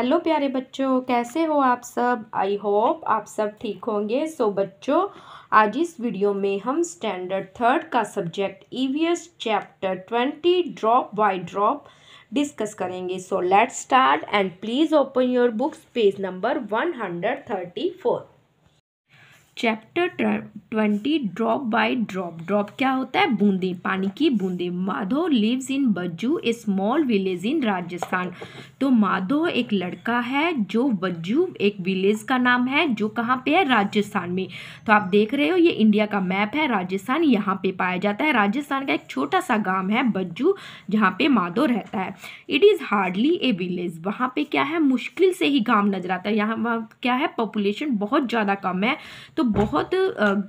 hello प्यारे बच्चों कैसे हो आप सब आई होप आप सब ठीक होंगे सो so, बच्चों आज इस वीडियो में हम स्टैंडर्ड थर्ड का subject EVS chapter twenty drop by drop discuss करेंगे so let's start and please open your books page number one hundred thirty four chapter twenty drop by drop drop क्या होता है बूंदे पानी की बूंदे Madho lives in Bajju a small village in Rajasthan तो माधो एक लड़का है जो बज्जू एक विलेज का नाम है जो कहाँ पे है राजस्थान में तो आप देख रहे हो ये इंडिया का मैप है राजस्थान यहाँ पे पाया जाता है राजस्थान का एक छोटा सा गाँव है बज्जू जहाँ पे माधो रहता है it is hardly a village वहाँ पे क्या है मुश्किल से ही गाँव नजर आता है यहाँ क्या है पॉपुलेशन बहुत ज़्यादा कम है तो बहुत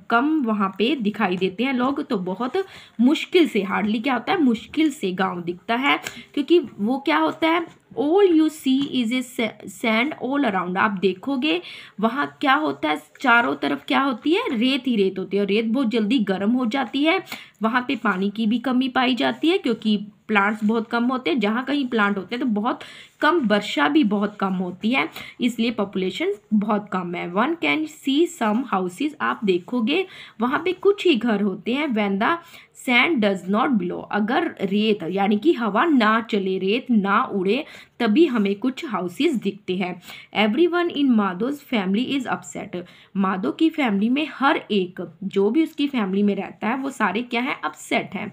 कम वहाँ पे दिखाई देते हैं लोग तो बहुत मुश्किल से हार्डली क्या होता है मुश्किल से गांव दिखता है क्योंकि वो क्या होता है all you see is a sand all around आप देखोगे वहाँ क्या होता है चारों तरफ क्या होती है रेत ही रेत होती है और रेत बहुत जल्दी गर्म हो जाती है वहाँ पे पानी की भी कमी पाई जाती है क्योंकि प्लांट्स बहुत कम होते हैं जहाँ कहीं प्लांट होते हैं तो बहुत कम वर्षा भी बहुत कम होती है इसलिए पॉपुलेशन बहुत कम है one can see some houses आप देखोगे वहाँ पे कुछ ही घर होते हैं when the sand does not blow अगर रेत यानी कि हवा ना चले रेत ना उड़े तभी हमें कुछ हाउसेस दिखते हैं everyone in Madho's family is upset Madho की फैमिली में हर एक जो भी उसकी फैमिली में रहता है वो सारे क्या है अपसेट हैं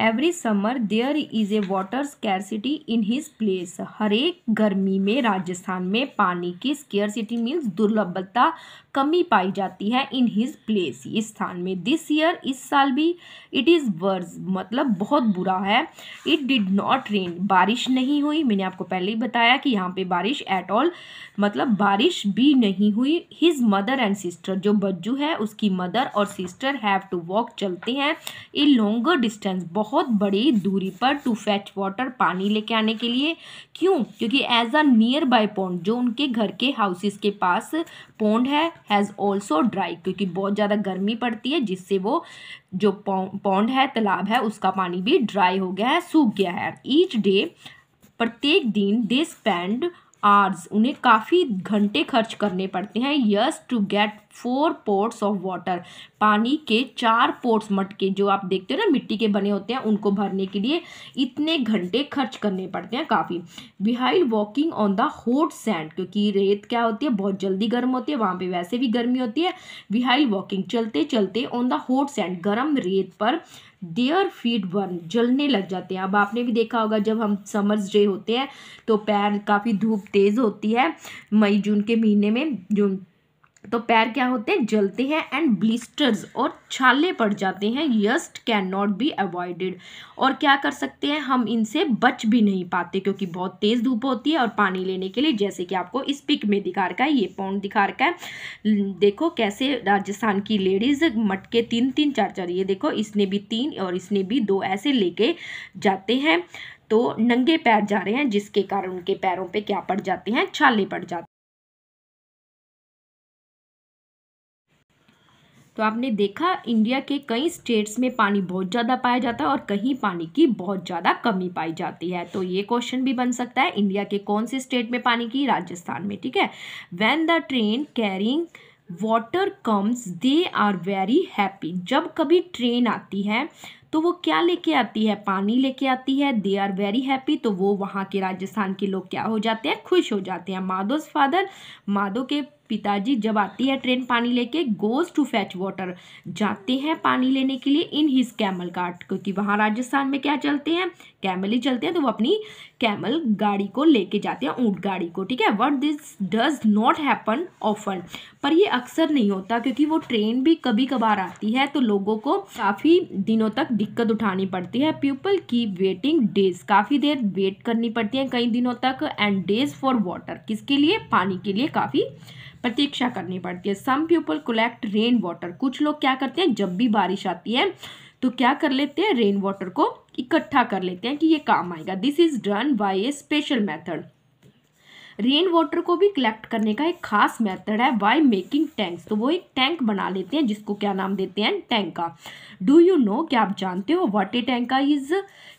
every summer there is a water scarcity in his place हर एक गर्मी में राजस्थान में पानी की स्केरसिटी मीन्स दुर्लभता कमी पाई जाती है इन हिज प्लेस इस स्थान में दिस ईयर इस साल भी इट इज़ वर्स मतलब बहुत बुरा है इट डिड नॉट रेन बारिश नहीं हुई मैंने आपको पहले ही बताया कि यहाँ पे बारिश एट ऑल मतलब बारिश भी नहीं हुई हिज मदर एंड सिस्टर जो बज्जू है उसकी मदर और सिस्टर हैव टू वॉक चलते हैं ए लॉन्गर डिस्टेंस बहुत बड़ी दूरी पर टू फैच वाटर पानी लेके आने के लिए क्यों क्योंकि as a nearby pond जो उनके घर के हाउसेस के पास पौंड है हैज़ ऑल्सो ड्राई क्योंकि बहुत ज़्यादा गर्मी पड़ती है जिससे वो जो पौंड है तालाब है उसका पानी भी ड्राई हो गया है सूख गया है ईच डे प्रत्येक दिन दे स्पेंड आर्स उन्हें काफ़ी घंटे खर्च करने पड़ते हैं yes to get four pots of water पानी के चार पोर्ट्स मटके जो आप देखते हो ना मिट्टी के बने होते हैं उनको भरने के लिए इतने घंटे खर्च करने पड़ते हैं काफ़ी behind walking on the hot sand क्योंकि रेत क्या होती है बहुत जल्दी गर्म होती है वहाँ पे वैसे भी गर्मी होती है बिहाइंड वॉकिंग चलते चलते ऑन द हॉट सैंड गर्म रेत पर देयर फीट बर्न जलने लग जाते हैं अब आपने भी देखा होगा जब हम समर्स डे होते हैं तो पैर काफ़ी धूप तेज़ होती है मई जून के महीने में जून तो पैर क्या होते हैं जलते हैं एंड ब्लिस्टर्स और छाले पड़ जाते हैं just can not be avoided और क्या कर सकते हैं हम इनसे बच भी नहीं पाते क्योंकि बहुत तेज़ धूप होती है और पानी लेने के लिए जैसे कि आपको इस पिक में दिखा रखा है ये पौंड दिखा रखा है देखो कैसे राजस्थान की लेडीज़ मटके तीन तीन चार चार ये देखो इसने भी तीन और इसने भी दो ऐसे लेके जाते हैं तो नंगे पैर जा रहे हैं जिसके कारण उनके पैरों पर क्या पड़ जाते हैं छाले पड़ जाते हैं तो आपने देखा इंडिया के कई स्टेट्स में पानी बहुत ज़्यादा पाया जाता है और कहीं पानी की बहुत ज़्यादा कमी पाई जाती है तो ये क्वेश्चन भी बन सकता है इंडिया के कौन से स्टेट में पानी की राजस्थान में ठीक है when the train carrying water comes they are very happy जब कभी ट्रेन आती है तो वो क्या लेके आती है पानी लेके आती है दे आर वेरी हैप्पी तो वो वहाँ के राजस्थान के लोग क्या हो जाते हैं खुश हो जाते हैं माधोज फादर माधो के पिताजी जब आती है ट्रेन पानी लेके गोज टू फैच वाटर जाते हैं पानी लेने के लिए इन हिज कैमल कार्ट क्योंकि वहाँ राजस्थान में क्या चलते हैं कैमल ही चलते हैं तो वो अपनी कैमल गाड़ी को लेके जाते हैं ऊँट गाड़ी को ठीक है but this does not happen often पर ये अक्सर नहीं होता क्योंकि वो ट्रेन भी कभी कभार आती है तो लोगों को काफ़ी दिनों तक दिक्कत उठानी पड़ती है पीपल की वेटिंग डेज काफ़ी देर वेट करनी पड़ती है कई दिनों तक एंड डेज फॉर वाटर किसके लिए पानी के लिए काफ़ी प्रतीक्षा करनी पड़ती है some people collect rain water कुछ लोग क्या करते हैं जब भी बारिश आती है तो क्या कर लेते हैं रेन वाटर को इकट्ठा कर लेते हैं कि ये काम आएगा this is done by a special method rain water को भी कलेक्ट करने का एक खास मेथड है बाय मेकिंग टैंक्स तो वो एक टैंक बना लेते हैं जिसको क्या नाम देते हैं टैंका डू यू नो क्या आप जानते हो वाटर टैंका इज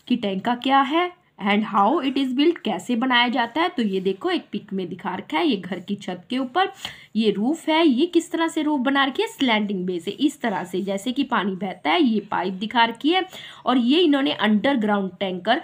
कि टैंका क्या है and how it is build कैसे बनाया जाता है तो ये देखो एक पिक में दिखा रखा है ये घर की छत के ऊपर ये रूफ है ये किस तरह से रूफ बना रखी है स्लैंडिंग बेस है इस तरह से जैसे कि पानी बहता है ये पाइप दिखा रखी है और ये इन्होंने अंडरग्राउंड टैंकर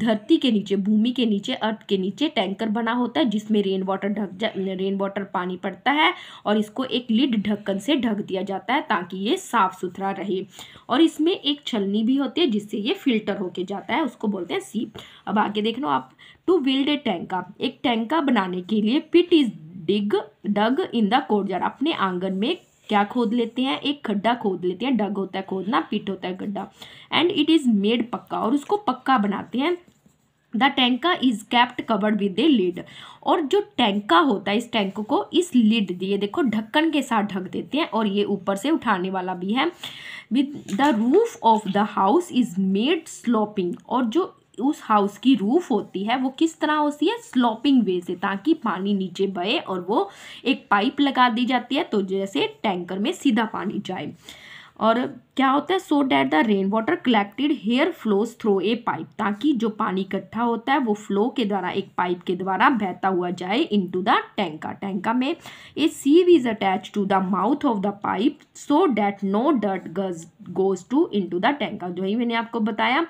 धरती के नीचे भूमि के नीचे अर्थ के नीचे टैंकर बना होता है जिसमें रेन वाटर ढक जा रेन वाटर पानी पड़ता है और इसको एक लिड ढक्कन से ढक दिया जाता है ताकि ये साफ़ सुथरा रहे और इसमें एक छलनी भी होती है जिससे ये फिल्टर होके जाता है उसको बोलते हैं सीप अब आगे देख लो आप टू बिल्ड ए टैंका एक टैंका बनाने के लिए पिट is dig dug in the कोडजार अपने आंगन में क्या खोद लेते हैं एक खड्डा खोद लेते हैं डग होता है खोदना पिट होता है गड्ढा एंड इट इज़ मेड पक्का और उसको पक्का बनाते हैं the tanka is kept covered with a lid और जो टैंका होता है इस टैंक को इस लिड दिए देखो ढक्कन के साथ ढक देते हैं और ये ऊपर से उठाने वाला भी है with the roof of the house is made sloping और जो उस हाउस की रूफ होती है वो किस तरह होती है स्लोपिंग वे से ताकि पानी नीचे बहे और वो एक पाइप लगा दी जाती है तो जैसे टैंकर में सीधा पानी जाए और क्या होता है so that the rain water collected here flows through a pipe ताकि जो पानी इकट्ठा होता है वो फ्लो के द्वारा एक पाइप के द्वारा बहता हुआ जाए इन टू द टैंका टैंका में a sieve is attach to the mouth of the pipe so that no डट गज goes to into the tanka जो ही मैंने आपको बताया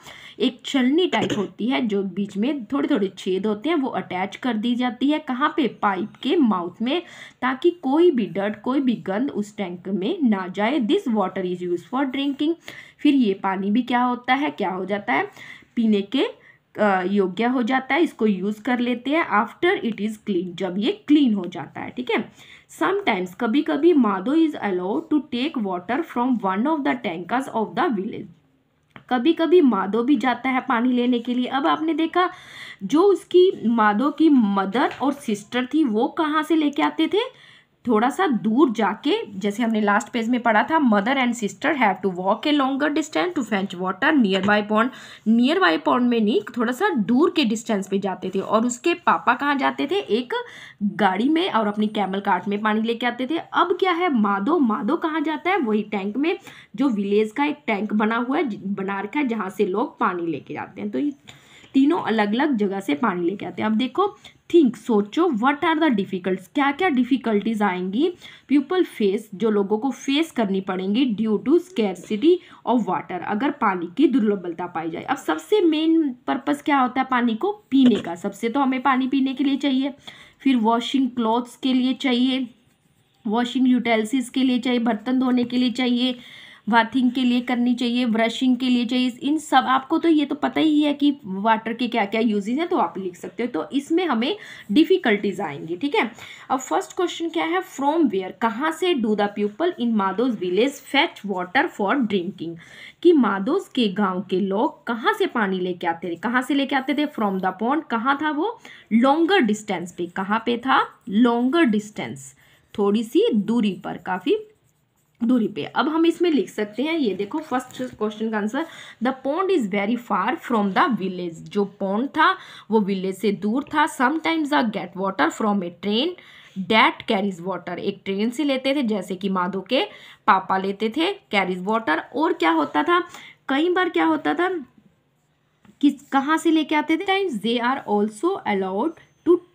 एक छलनी टाइप होती है जो बीच में थोड़े थोड़े छेद होते हैं वो अटैच कर दी जाती है कहाँ पे पाइप के माउथ में ताकि कोई भी डट कोई भी गंद उस टैंक में ना जाए this water is is use for drinking फिर ये पानी भी क्या होता है क्या हो जाता है पीने के योग्य हो जाता है इसको यूज़ कर लेते हैं आफ्टर इट इज़ क्लीन जब ये क्लीन हो जाता है ठीक है समटाइम्स कभी कभी Madho is allowed to take water from one of the tankers of the village कभी कभी माधो भी जाता है पानी लेने के लिए अब आपने देखा जो उसकी माधो की मदर और सिस्टर थी वो कहाँ से लेके आते थे थोड़ा सा दूर जाके जैसे हमने लास्ट पेज में पढ़ा था mother and sister have to walk a longer distance to fetch water nearby pond nearby pond में नहीं थोड़ा सा दूर के डिस्टेंस पे जाते थे और उसके पापा कहाँ जाते थे एक गाड़ी में और अपनी कैमल कार्ट में पानी लेके आते थे अब क्या है माधो माधो कहाँ जाता है वही टैंक में जो विलेज का एक टैंक बना हुआ है बना रखा है जहाँ से लोग पानी लेके जाते हैं तो ये तीनों अलग अलग जगह से पानी लेके आते हैं अब देखो थिंक सोचो व्हाट आर द डिफ़िकल्ट क्या क्या डिफ़िकल्टीज आएंगी पीपल फेस जो लोगों को फेस करनी पड़ेंगी due to scarcity of water अगर पानी की दुर्लभता पाई जाए अब सबसे मेन पर्पस क्या होता है पानी को पीने का सबसे तो हमें पानी पीने के लिए चाहिए फिर वॉशिंग क्लॉथ्स के लिए चाहिए वॉशिंग यूटेंसिल्स के लिए चाहिए बर्तन धोने के लिए चाहिए वाथिंग के लिए करनी चाहिए ब्रशिंग के लिए चाहिए इन सब आपको तो ये तो पता ही है कि वाटर के क्या क्या यूजेज हैं तो आप लिख सकते हो तो इसमें हमें डिफ़िकल्टीज आएंगी ठीक है अब फर्स्ट क्वेश्चन क्या है फ्रॉम वेयर कहाँ से do the people in Madho's village fetch water for drinking कि माधोज के गांव के लोग कहाँ से पानी लेके आते थे कहाँ से लेके आते थे फ्रॉम द पॉन्ड कहाँ था वो लॉन्गर डिस्टेंस पे कहाँ पे था लॉन्गर डिस्टेंस थोड़ी सी दूरी पर काफ़ी दूरी पे अब हम इसमें लिख सकते हैं ये देखो फर्स्ट क्वेश्चन का answer the pond is very far from the village जो पॉन्ड था वो विलेज से दूर था समटाइम्स आ get water from a train that carries water एक ट्रेन से लेते थे जैसे कि माधो के पापा लेते थे कैरीज वाटर और क्या होता था कई बार क्या होता था किस कहाँ से लेके आते थे times they are also allowed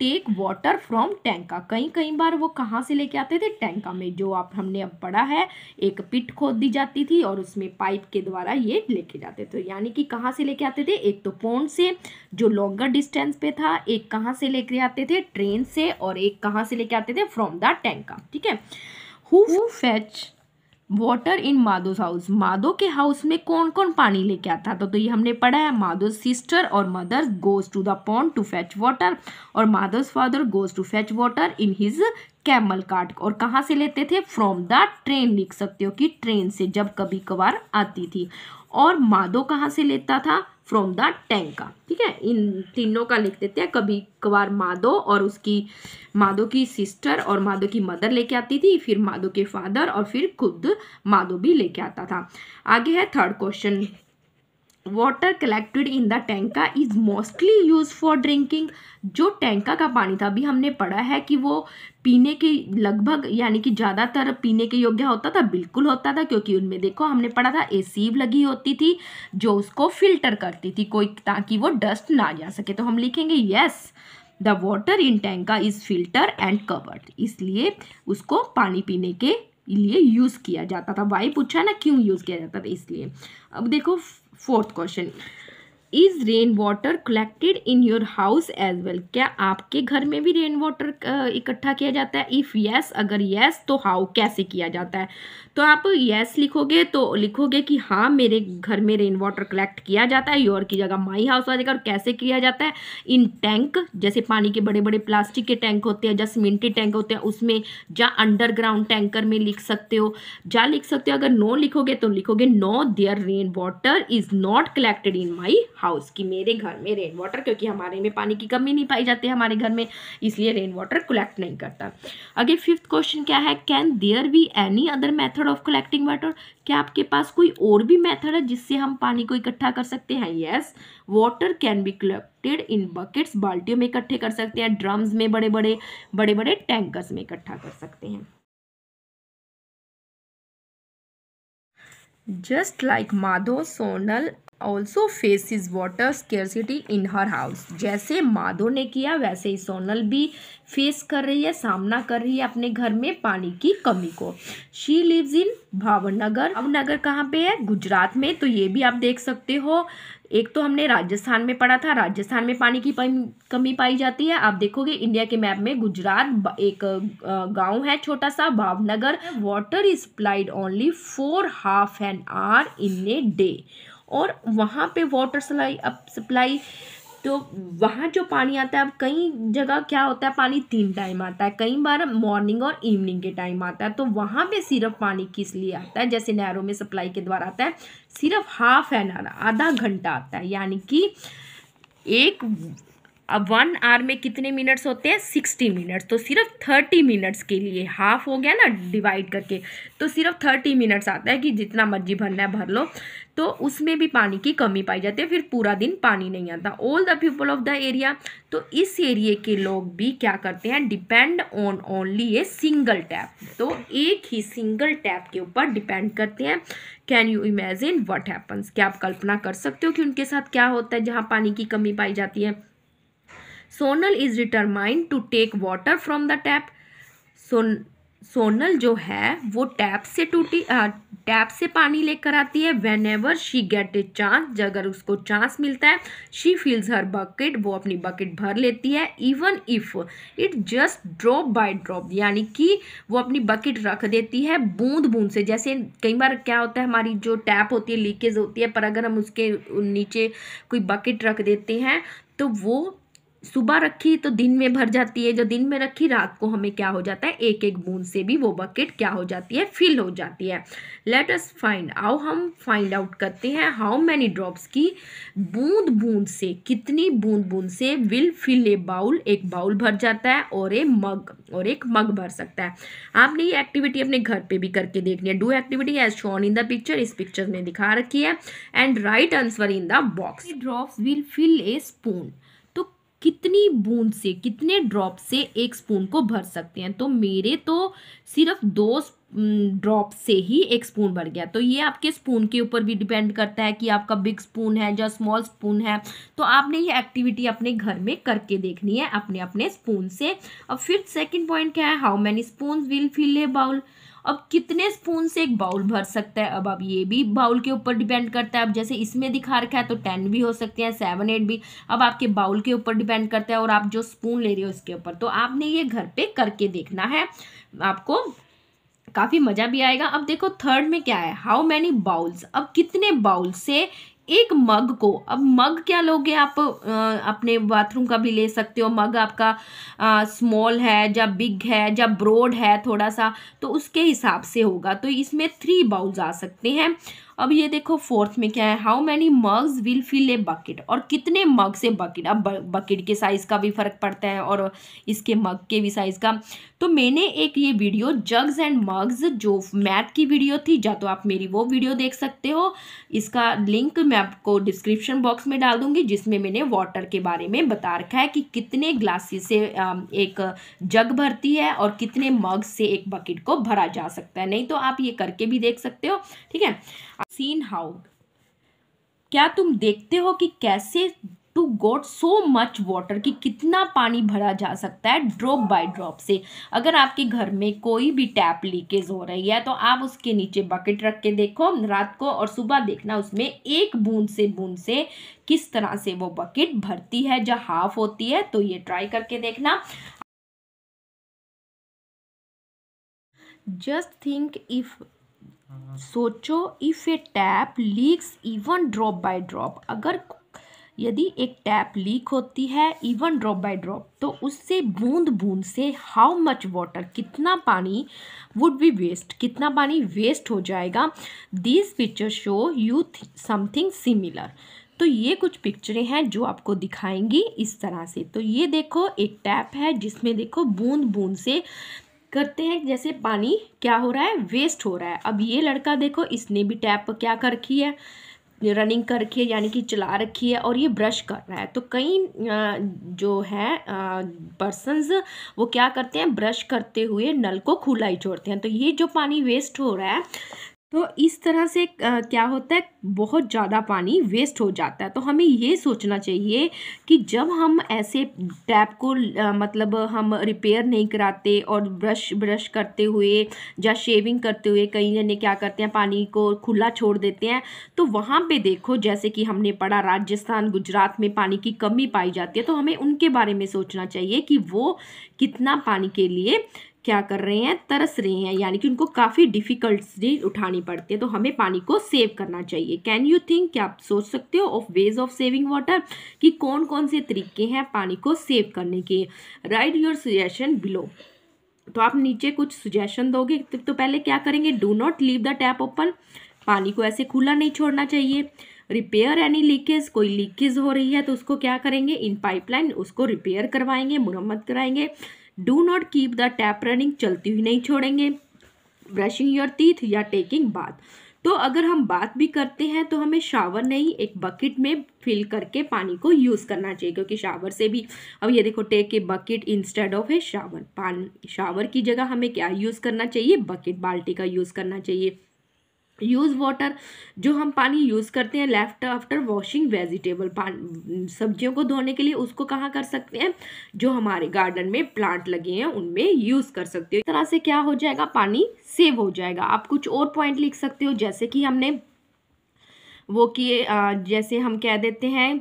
take water from tanka कई कई बार वो कहाँ से लेके आते थे टैंका में जो आप हमने अब पढ़ा है एक पिट खोद दी जाती थी और उसमें पाइप के द्वारा ये लेके जाते थे यानी कि कहाँ से लेके आते थे एक तो पोन से जो लॉन्गर डिस्टेंस पे था एक कहाँ से लेके आते थे ट्रेन से और एक कहाँ से लेके आते थे फ्रॉम द टैंका ठीक है who fetch water in Madho's house Madho के हाउस में कौन कौन पानी लेके आता था तो ये हमने पढ़ा है माधो सिस्टर और mother goes to the pond to fetch water और Madho's father goes to fetch water in his camel cart और कहाँ से लेते थे फ्रॉम द ट्रेन लिख सकते हो कि ट्रेन से जब कभी कभार आती थी और माधो कहाँ से लेता था फ्रॉम द टैंक का ठीक है इन तीनों का लिख देते हैं कभी कभार माधो और उसकी माधो की सिस्टर और माधो की मदर लेके आती थी फिर माधो के फादर और फिर खुद माधो भी लेके आता था आगे है third question water collected in the tanka is mostly use for drinking जो टैंका का पानी था अभी हमने पढ़ा है कि वो पीने के लगभग यानी कि ज़्यादातर पीने के योग्य होता था बिल्कुल होता था क्योंकि उनमें देखो हमने पढ़ा था सीव लगी होती थी जो उसको फिल्टर करती थी कोई ताकि वो डस्ट ना जा सके तो हम लिखेंगे yes the water in tanka is filter and covered इसलिए उसको पानी पीने के लिए यूज़ किया जाता था वाई पूछा ना क्यों यूज़ किया जाता था इसलिए अब देखो fourth question is rain water collected in your house as well क्या आपके घर में भी रेन वाटर uh, इकट्ठा किया जाता है इफ़ यस yes, अगर यस yes, तो हाउ कैसे किया जाता है तो आप यस yes लिखोगे तो लिखोगे कि हाँ मेरे घर में रेन वाटर कलेक्ट किया जाता है योर की जगह माई हाउस आ जाएगा और कैसे किया जाता है इन टैंक जैसे पानी के बड़े बड़े प्लास्टिक के टैंक होते हैं या सीमेंटेड टैंक होते हैं उसमें या अंडरग्राउंड टैंकर में लिख सकते हो या लिख सकते हो अगर नो लिखोगे तो लिखोगे no there rain water is not collected in my house कि मेरे घर में रेन वाटर क्योंकि हमारे में पानी की कमी नहीं पाई जाती है हमारे घर में इसलिए रेन वाटर कलेक्ट नहीं करता अगे फिफ्थ क्वेश्चन क्या है can there be any other method of collecting water क्या आपके पास कोई और भी मेथड है जिससे हम पानी को इकट्ठा कर सकते हैं yes water can be collected in buckets बाल्टियों में इकट्ठे कर सकते हैं ड्रम्स में बड़े बड़े बड़े बड़े टैंकर्स में इकट्ठा कर सकते हैं just like Madho Sonal also face is water scarcity in her house जैसे माधो ने किया वैसे ही सोनल भी फेस कर रही है सामना कर रही है अपने घर में पानी की कमी को she lives in Bhavnagar Bhavnagar कहाँ पे है गुजरात में तो ये भी आप देख सकते हो एक तो हमने राजस्थान में पढ़ा था राजस्थान में पानी की कमी पाई जाती है आप देखोगे इंडिया के मैप में गुजरात एक गांव है छोटा सा Bhavnagar water is supplied only for half an hour in a day और वहाँ पे वाटर सप्लाई अप सप्लाई तो वहाँ जो पानी आता है अब कई जगह क्या होता है पानी तीन टाइम आता है कई बार मॉर्निंग और इवनिंग के टाइम आता है तो वहाँ पे सिर्फ पानी किस लिए आता है जैसे नहरों में सप्लाई के द्वारा आता है सिर्फ हाफ एन आवर आधा घंटा आता है यानी कि एक अब वन आवर में कितने मिनट्स होते हैं सिक्सटी मिनट्स तो सिर्फ थर्टी मिनट्स के लिए हाफ हो गया ना डिवाइड करके तो सिर्फ थर्टी मिनट्स आता है कि जितना मर्जी भरना है भर लो तो उसमें भी पानी की कमी पाई जाती है फिर पूरा दिन पानी नहीं आता all the people of the area तो इस एरिए के लोग भी क्या करते हैं depend on only a single tap तो एक ही सिंगल टैप के ऊपर डिपेंड करते हैं can you imagine what happens क्या आप कल्पना कर सकते हो कि उनके साथ क्या होता है जहाँ पानी की कमी पाई जाती है Sonal is determined to take water from the tap सोन सोनल जो है वो टैप से टूटी टैप से पानी लेकर आती है whenever she get a chance अगर उसको चांस मिलता है शी फील्स हर बकेट वो अपनी बकेट भर लेती है even if it just drop by drop यानी कि वो अपनी बकेट रख देती है बूंद बूंद से जैसे कई बार क्या होता है हमारी जो टैप होती है लीकेज होती है पर अगर हम उसके नीचे कोई बकेट रख देते हैं तो वो सुबह रखी तो दिन में भर जाती है जो दिन में रखी रात को हमें क्या हो जाता है एक एक बूंद से भी वो बकेट क्या हो जाती है फिल हो जाती है लेट अस फाइंड आओ हम फाइंड आउट करते हैं हाउ मैनी ड्रॉप्स की बूंद बूंद से कितनी बूंद बूंद से विल फिल ए बाउल एक बाउल भर जाता है और ए मग और एक मग भर सकता है आपने ये एक्टिविटी अपने घर पर भी करके देखनी है do activity as shown in the picture इस पिक्चर में दिखा रखी है and write answer in the box drops will fill a spoon कितनी बूंद से कितने ड्रॉप से एक स्पून को भर सकते हैं तो मेरे तो सिर्फ दो ड्रॉप से ही एक स्पून भर गया तो ये आपके स्पून के ऊपर भी डिपेंड करता है कि आपका बिग स्पून है या स्मॉल स्पून है तो आपने ये एक्टिविटी अपने घर में करके देखनी है अपने अपने स्पून से अब फिर सेकंड पॉइंट क्या है how many spoon will fill a bowl अब कितने स्पून से एक बाउल भर सकता है अब अब ये भी बाउल के ऊपर डिपेंड करता है अब जैसे इसमें दिखा रखा है तो टेन भी हो सकते हैं सेवन एट भी अब आपके बाउल के ऊपर डिपेंड करता है और आप जो स्पून ले रहे हो इसके ऊपर तो आपने ये घर पे करके देखना है आपको काफ़ी मज़ा भी आएगा अब देखो थर्ड में क्या है हाउ मैनी बाउल्स अब कितने बाउल से एक मग को अब मग क्या लोगे आप अपने बाथरूम का भी ले सकते हो मग आपका स्मॉल है या बिग है या ब्रॉड है थोड़ा सा तो उसके हिसाब से होगा तो इसमें थ्री बाउल्स आ सकते हैं अब ये देखो फोर्थ में क्या है how many mugs will fill a bucket और कितने मग से बकेट अब बकेट के साइज़ का भी फ़र्क पड़ता है और इसके मग के भी साइज़ का तो मैंने एक ये वीडियो जग्स एंड मग्स जो मैथ की वीडियो थी या तो आप मेरी वो वीडियो देख सकते हो इसका लिंक मैं आपको डिस्क्रिप्शन बॉक्स में डाल दूँगी जिसमें मैंने वाटर के बारे में बता रखा है कि कितने ग्लासेस से एक जग भरती है और कितने मग से एक बकेट को भरा जा सकता है नहीं तो आप ये करके भी देख सकते हो ठीक है सीन हाउ क्या तुम देखते हो कि कैसे to got so much water कि कितना पानी भरा जा सकता है ड्रॉप बाय ड्रॉप से अगर आपके घर में कोई भी टैप लीकेज हो रही है तो आप उसके नीचे बकेट रख के देखो रात को और सुबह देखना उसमें एक बूंद से बूंद से किस तरह से वो बकेट भरती है जब हाफ होती है तो ये ट्राई करके देखना जस्ट थिंक इफ सोचो if a tap leaks even drop by drop अगर यदि एक टैप लीक होती है इवन ड्रॉप बाय ड्रॉप तो उससे बूंद बूंद से हाउ मच वाटर कितना पानी वुड बी वेस्ट कितना पानी वेस्ट हो जाएगा this picture show you something similar तो ये कुछ पिक्चरें हैं जो आपको दिखाएंगी इस तरह से तो ये देखो एक टैप है जिसमें देखो बूंद बूंद से करते हैं जैसे पानी क्या हो रहा है वेस्ट हो रहा है अब ये लड़का देखो इसने भी टैप क्या कर रखी है रनिंग कर रखी है यानी कि चला रखी है और ये ब्रश कर रहा है तो कई जो है पर्सनस वो क्या करते हैं ब्रश करते हुए नल को खुला ही छोड़ते हैं तो ये जो पानी वेस्ट हो रहा है तो इस तरह से क्या होता है बहुत ज़्यादा पानी वेस्ट हो जाता है तो हमें ये सोचना चाहिए कि जब हम ऐसे टैप को मतलब हम रिपेयर नहीं कराते और ब्रश ब्रश करते हुए या शेविंग करते हुए कई जने क्या करते हैं पानी को खुला छोड़ देते हैं तो वहाँ पे देखो जैसे कि हमने पढ़ा राजस्थान गुजरात में पानी की कमी पाई जाती है तो हमें उनके बारे में सोचना चाहिए कि वो कितना पानी के लिए क्या कर रहे हैं तरस रहे हैं यानी कि उनको काफ़ी डिफ़िकल्टी उठानी पड़ती है तो हमें पानी को सेव करना चाहिए कैन यू थिंक क्या आप सोच सकते हो of ways of saving water कि कौन कौन से तरीके हैं पानी को सेव करने के राइट योर सजेशन बिलो तो आप नीचे कुछ सुजेशन दोगे तो, तो पहले क्या करेंगे do not leave the tap open पानी को ऐसे खुला नहीं छोड़ना चाहिए रिपेयर एनी लीकेज कोई लीकेज हो रही है तो उसको क्या करेंगे इन पाइपलाइन उसको रिपेयर करवाएंगे मुरम्मत कराएंगे do not keep the tap running चलती हुई नहीं छोड़ेंगे ब्रशिंग योर टीथ या टेकिंग बाथ तो अगर हम बात भी करते हैं तो हमें शावर नहीं एक बकेट में फिल करके पानी को यूज़ करना चाहिए क्योंकि शावर से भी अब ये देखो take a bucket instead of है शावर पान शावर की जगह हमें क्या यूज़ करना चाहिए बकेट बाल्टी का यूज़ करना चाहिए यूज़ वाटर जो हम पानी यूज़ करते हैं लेफ्ट आफ्टर वॉशिंग वेजिटेबल पान सब्जियों को धोने के लिए उसको कहाँ कर सकते हैं जो हमारे गार्डन में प्लांट लगे हैं उनमें यूज़ कर सकते हो इस तरह से क्या हो जाएगा पानी सेव हो जाएगा आप कुछ और पॉइंट लिख सकते हो जैसे कि हमने वो किए जैसे हम कह देते हैं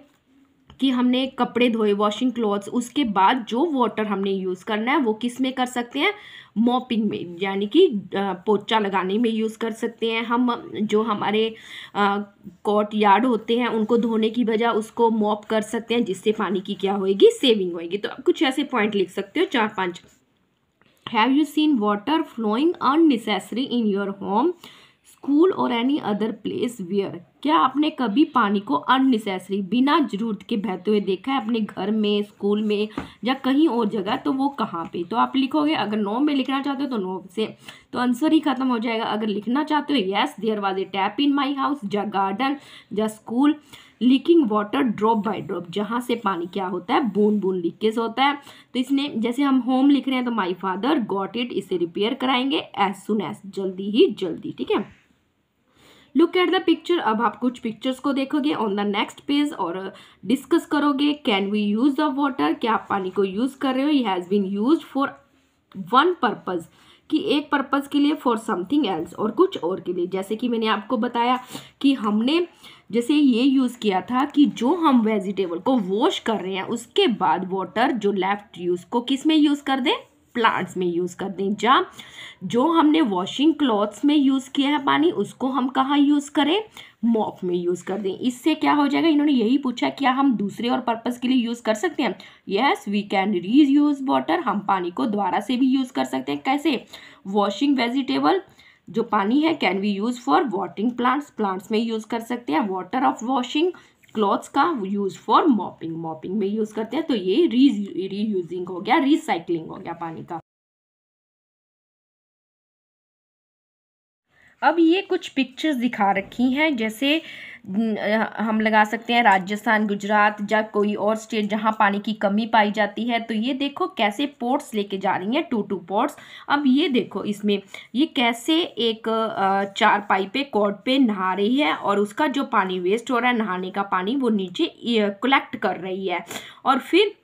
कि हमने कपड़े धोए वॉशिंग क्लॉथ्स उसके बाद जो वाटर हमने यूज़ करना है वो किस में कर सकते हैं मॉपिंग में यानी कि पोचा लगाने में यूज़ कर सकते हैं हम जो हमारे कॉट यार्ड होते हैं उनको धोने की बजाय उसको मॉप कर सकते हैं जिससे पानी की क्या होएगी सेविंग होएगी तो आप कुछ ऐसे पॉइंट लिख सकते हो चार पाँच have you seen water flowing unnecessary in your home school और एनी अदर प्लेस वियर क्या आपने कभी पानी को अननेसेसरी बिना ज़रूरत के बहते हुए देखा है अपने घर में स्कूल में या कहीं और जगह तो वो कहाँ पे तो आप लिखोगे अगर नौ में लिखना चाहते हो तो नौ से तो आंसर ही खत्म हो जाएगा अगर लिखना चाहते हो yes there was a tap in my house या गार्डन या school leaking water drop by drop जहाँ से पानी क्या होता है बूंद बूंद लीकेज होता है तो इसने जैसे हम होम लिख रहे हैं तो माई फादर गॉट इट इसे रिपेयर कराएंगे एज सुन एज जल्दी ही जल्दी ठीक है लुक एट द पिक्चर अब आप कुछ पिक्चर्स को देखोगे ऑन द नेक्स्ट पेज और डिस्कस करोगे can we use the water क्या आप पानी को यूज कर रहे हो ये has been use for one purpose कि एक पर्पज़ के लिए फॉर समथिंग एल्स और कुछ और के लिए जैसे कि मैंने आपको बताया कि हमने जैसे ये यूज़ किया था कि जो हम वेजिटेबल को वॉश कर रहे हैं उसके बाद वाटर जो लेफ़्ट यूज़ को किस में यूज़ कर दें प्लांट्स में यूज़ कर दें जा जो हमने वॉशिंग क्लॉथ्स में यूज़ किया है पानी उसको हम कहाँ यूज़ करें मॉप में यूज़ कर दें इससे क्या हो जाएगा इन्होंने यही पूछा क्या हम दूसरे और पर्पज़ के लिए यूज़ कर सकते हैं yes we can reuse water हम पानी को दोबारा से भी यूज़ कर सकते हैं कैसे वॉशिंग वेजिटेबल जो पानी है can we use for watering plants plants में यूज़ कर सकते हैं वाटर ऑफ वॉशिंग क्लॉथ्स का यूज़ फॉर मॉपिंग मॉपिंग में यूज़ करते हैं तो ये री यूजिंग हो गया रिसाइकलिंग हो गया पानी का अब ये कुछ पिक्चर्स दिखा रखी हैं जैसे हम लगा सकते हैं राजस्थान गुजरात या कोई और स्टेट जहाँ पानी की कमी पाई जाती है तो ये देखो कैसे पोर्ट्स लेके जा रही हैं टू टू पोर्ट्स अब ये देखो इसमें ये कैसे एक चार पाई पे कॉर्ड पे नहा रही है और उसका जो पानी वेस्ट हो रहा है नहाने का पानी वो नीचे कलेक्ट कर रही है और फिर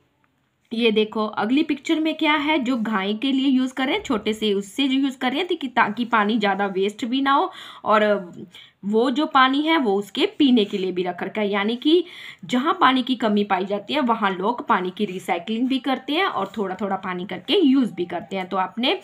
ये देखो अगली पिक्चर में क्या है जो गाय के लिए यूज़ करें छोटे से उससे जो यूज़ करें तो कि ताकि पानी ज़्यादा वेस्ट भी ना हो और वो जो पानी है वो उसके पीने के लिए भी रख रखा है यानी कि जहाँ पानी की कमी पाई जाती है वहाँ लोग पानी की रिसाइकलिंग भी करते हैं और थोड़ा थोड़ा पानी करके यूज़ भी करते हैं तो आपने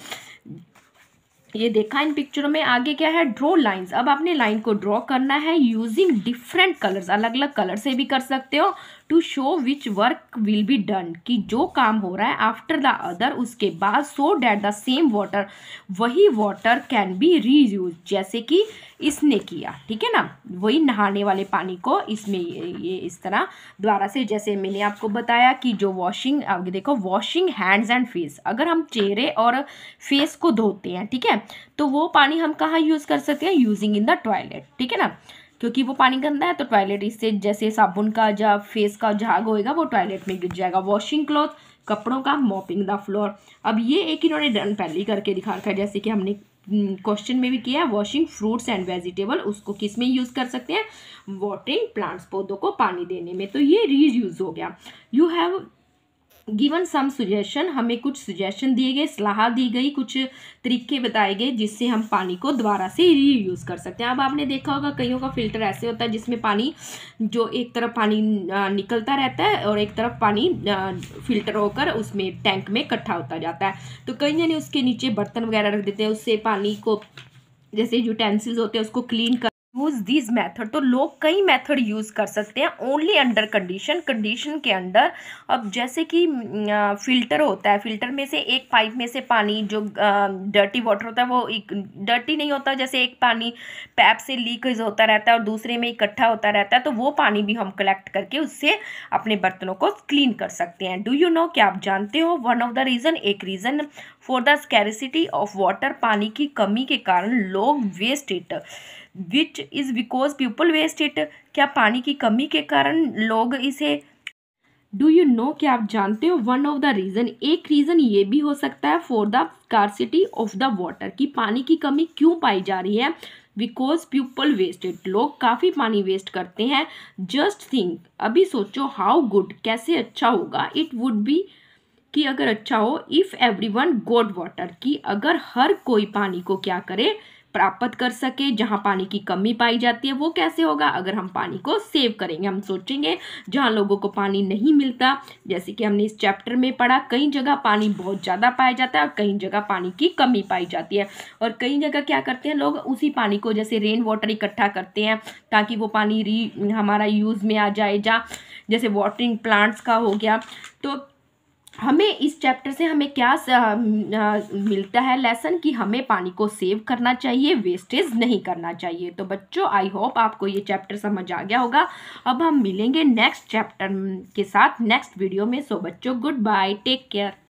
ये देखा इन पिक्चरों में आगे क्या है ड्रॉ लाइंस अब आपने लाइन को ड्रॉ करना है यूजिंग डिफरेंट कलर्स अलग अलग कलर से भी कर सकते हो to show which work will be done कि जो काम हो रहा है आफ्टर द अदर उसके बाद so that the same water वही वाटर कैन बी रीयूज जैसे कि इसने किया ठीक है ना वही नहाने वाले पानी को इसमें ये इस तरह द्वारा से जैसे मैंने आपको बताया कि जो वॉशिंग देखो वॉशिंग हैंड्स एंड फेस अगर हम चेहरे और फेस को धोते हैं ठीक है तो वो पानी हम कहाँ यूज़ कर सकते हैं यूजिंग इन द टॉयलेट ठीक है ना क्योंकि वो पानी गंदा है तो टॉयलेट इससे जैसे साबुन का जब फेस का झाग होएगा वो टॉयलेट में गिर जाएगा वॉशिंग क्लॉथ कपड़ों का मॉपिंग द फ्लोर अब ये एक इन्होंने डन पहले ही करके दिखा रखा है जैसे कि हमने क्वेश्चन हम्म, में भी किया है वॉशिंग फ्रूट्स एंड वेजिटेबल उसको किस में यूज़ कर सकते हैं वाटरिंग प्लांट्स पौधों को पानी देने में तो ये यूज हो गया you have given some suggestion हमें कुछ सुजेशन दिए गए सलाह दी गई कुछ तरीके बताए गए जिससे हम पानी को दोबारा से रीयूज़ कर सकते हैं अब आपने देखा होगा कईयों का फिल्टर ऐसे होता है जिसमें पानी जो एक तरफ पानी निकलता रहता है और एक तरफ पानी फिल्टर होकर उसमें टैंक में इकट्ठा होता जाता है तो कई जने उसके नीचे बर्तन वगैरह रख देते हैं उससे पानी को जैसे यूटेंसिल्स होते हैं उसको क्लीन कर यूज़ दीज मेथड तो लोग कई मेथड यूज़ कर सकते हैं ओनली अंडर कंडीशन कंडीशन के अंडर अब जैसे कि फ़िल्टर होता है फ़िल्टर में से एक पाइप में से पानी जो डर्टी वाटर होता है वो एक डर्टी नहीं होता जैसे एक पानी पैप से लीकेज होता रहता है और दूसरे में इकट्ठा होता रहता है तो वो पानी भी हम कलेक्ट करके उससे अपने बर्तनों को क्लीन कर सकते हैं डू यू नो क्या आप जानते हो वन ऑफ द रीज़न एक reason for the scarcity of water पानी की कमी के कारण लोग wasted which is because people waste it क्या पानी की कमी के कारण लोग इसे डू यू नो क्या आप जानते हो वन ऑफ द रीज़न एक रीज़न ये भी हो सकता है for the scarcity of the water कि पानी की कमी क्यों पाई जा रही है बिकॉज पीपल वेस्टेड लोग काफ़ी पानी वेस्ट करते हैं जस्ट थिंक अभी सोचो हाउ गुड कैसे अच्छा होगा इट वुड बी कि अगर अच्छा हो if everyone good water कि अगर हर कोई पानी को क्या करे प्राप्त कर सके जहाँ पानी की कमी पाई जाती है वो कैसे होगा अगर हम पानी को सेव करेंगे हम सोचेंगे जहाँ लोगों को पानी नहीं मिलता जैसे कि हमने इस चैप्टर में पढ़ा कई जगह पानी बहुत ज़्यादा पाया जाता है और कई जगह पानी की कमी पाई जाती है और कई जगह क्या करते हैं लोग उसी पानी को जैसे रेन वाटर इकट्ठा करते हैं ताकि वो पानी री हमारा यूज़ में आ जाए जा जैसे वाटरिंग प्लांट्स का हो गया तो हमें इस चैप्टर से हमें क्या मिलता है लेसन कि हमें पानी को सेव करना चाहिए वेस्टेज नहीं करना चाहिए तो बच्चों आई होप आपको ये चैप्टर समझ आ गया होगा अब हम मिलेंगे नेक्स्ट चैप्टर के साथ नेक्स्ट वीडियो में सो बच्चों गुड बाय टेक केयर